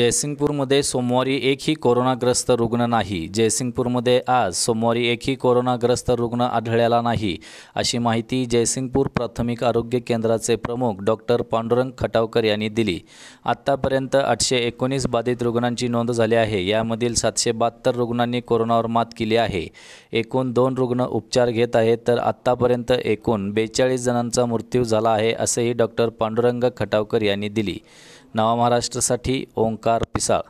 जयसिंगपूरमध्ये सोमवारी एकही कोरोनाग्रस्त रुग्ण नाही जयसिंगपूरमध्ये आज सोमवारी एकही कोरोनाग्रस्त रुग्ण आढळलेला नाही अशी माहिती जयसिंगपूर प्राथमिक आरोग्य केंद्राचे प्रमुख डॉक्टर पांडुरंग खटावकर यांनी दिली आत्तापर्यंत आठशे एकोणीस बाधित रुग्णांची नोंद झाली आहे यामधील सातशे बहात्तर रुग्णांनी कोरोनावर मात केली आहे एकूण दोन रुग्ण उपचार घेत आहेत तर आत्तापर्यंत एकूण बेचाळीस जणांचा मृत्यू झाला आहे असेही डॉक्टर पांडुरंग खटावकर यांनी दिली नवा महाराष्ट्रासाठी ओंकार bakar pisau.